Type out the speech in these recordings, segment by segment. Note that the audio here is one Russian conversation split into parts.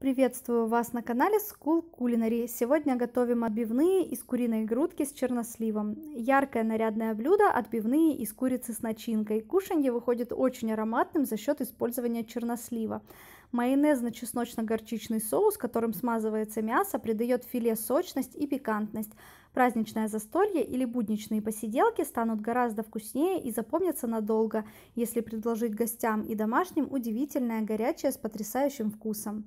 Приветствую вас на канале School Culinary. Сегодня готовим отбивные из куриной грудки с черносливом. Яркое нарядное блюдо – отбивные из курицы с начинкой. Кушанье выходит очень ароматным за счет использования чернослива. Майонезно-чесночно-горчичный соус, которым смазывается мясо, придает филе сочность и пикантность. Праздничное застолье или будничные посиделки станут гораздо вкуснее и запомнятся надолго, если предложить гостям и домашним удивительное горячее с потрясающим вкусом.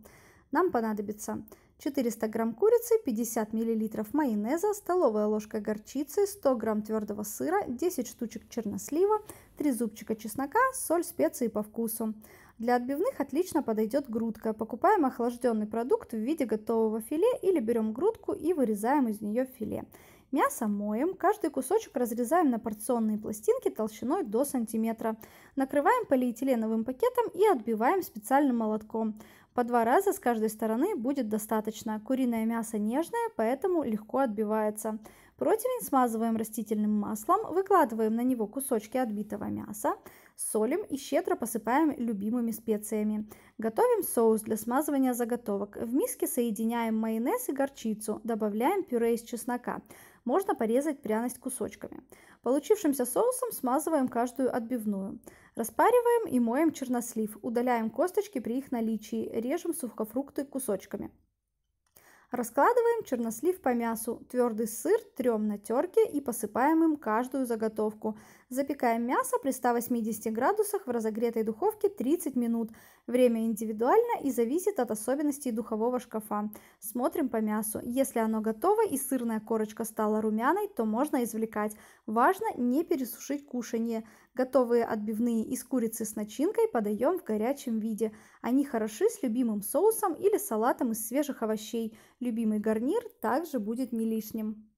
Нам понадобится 400 грамм курицы, 50 миллилитров майонеза, столовая ложка горчицы, 100 грамм твердого сыра, 10 штучек чернослива, 3 зубчика чеснока, соль, специи по вкусу. Для отбивных отлично подойдет грудка. Покупаем охлажденный продукт в виде готового филе или берем грудку и вырезаем из нее филе. Мясо моем, каждый кусочек разрезаем на порционные пластинки толщиной до сантиметра. Накрываем полиэтиленовым пакетом и отбиваем специальным молотком. По два раза с каждой стороны будет достаточно. Куриное мясо нежное, поэтому легко отбивается. Противень смазываем растительным маслом, выкладываем на него кусочки отбитого мяса, солим и щедро посыпаем любимыми специями. Готовим соус для смазывания заготовок. В миске соединяем майонез и горчицу, добавляем пюре из чеснока. Можно порезать пряность кусочками. Получившимся соусом смазываем каждую отбивную. Распариваем и моем чернослив, удаляем косточки при их наличии, режем сухофрукты кусочками. Раскладываем чернослив по мясу, твердый сыр трем на терке и посыпаем им каждую заготовку. Запекаем мясо при 180 градусах в разогретой духовке 30 минут. Время индивидуально и зависит от особенностей духового шкафа. Смотрим по мясу. Если оно готово и сырная корочка стала румяной, то можно извлекать. Важно не пересушить кушанье. Готовые отбивные из курицы с начинкой подаем в горячем виде. Они хороши с любимым соусом или салатом из свежих овощей. Любимый гарнир также будет не лишним.